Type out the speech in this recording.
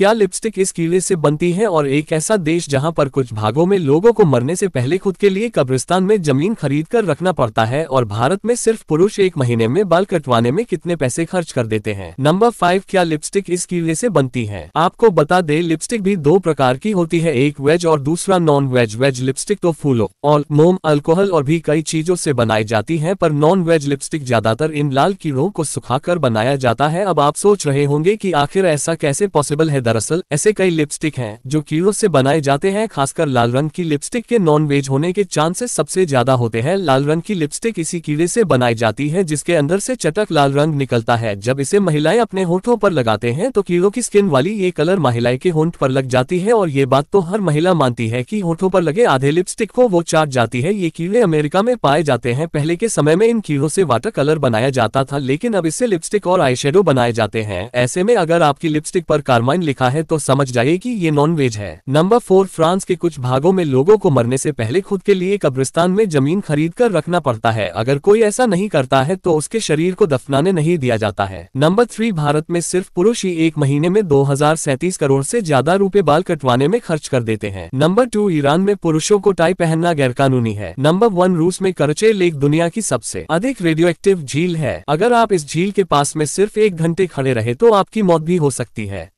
क्या लिपस्टिक इस कीड़े से बनती है और एक ऐसा देश जहां पर कुछ भागों में लोगों को मरने से पहले खुद के लिए कब्रिस्तान में जमीन खरीद कर रखना पड़ता है और भारत में सिर्फ पुरुष एक महीने में बाल कटवाने में कितने पैसे खर्च कर देते हैं नंबर फाइव क्या लिपस्टिक इस कीड़े से बनती है आपको बता दे लिपस्टिक भी दो प्रकार की होती है एक वेज और दूसरा नॉन वेज वेज लिपस्टिक तो फूलों और मोम अल्कोहल और भी कई चीजों से बनाई जाती है पर नॉन वेज लिपस्टिक ज्यादातर इन लाल कीड़ों को सुखा बनाया जाता है अब आप सोच रहे होंगे की आखिर ऐसा कैसे पॉसिबल है दरअसल ऐसे कई लिपस्टिक हैं जो कीड़ों से बनाए जाते हैं खासकर लाल रंग की लिपस्टिक के नॉन वेज होने के चांसेस सबसे ज्यादा होते हैं लाल रंग की लिपस्टिक इसी कीड़े से बनाई जाती है जिसके अंदर से चटक लाल रंग निकलता है जब इसे महिलाएं अपने होठों पर लगाते हैं तो कीड़ों की स्किन वाली ये कलर महिलाएं के होंठ पर लग जाती है और ये बात तो हर महिला मानती है की होठों पर लगे आधे लिपस्टिक को वो चाट जाती है ये कीड़े अमेरिका में पाए जाते हैं पहले के समय में इन कीड़ों से वाटर कलर बनाया जाता था लेकिन अब इससे लिपस्टिक और आई बनाए जाते हैं ऐसे में अगर आपकी लिपस्टिक पर कार्माइन लिखा लिखा है तो समझ जाइए कि ये नॉन वेज है नंबर फोर फ्रांस के कुछ भागों में लोगों को मरने से पहले खुद के लिए कब्रिस्तान में जमीन खरीद कर रखना पड़ता है अगर कोई ऐसा नहीं करता है तो उसके शरीर को दफनाने नहीं दिया जाता है नंबर थ्री भारत में सिर्फ पुरुष ही एक महीने में दो करोड़ ऐसी ज्यादा रूपए बाल कटवाने में खर्च कर देते हैं नंबर टू ईरान में पुरुषों को टाई पहनना कानूनी है नंबर वन रूस में करचे लेक दुनिया की सबसे अधिक रेडियो एक्टिव झील है अगर आप इस झील के पास में सिर्फ एक घंटे खड़े रहे तो आपकी मौत भी हो सकती है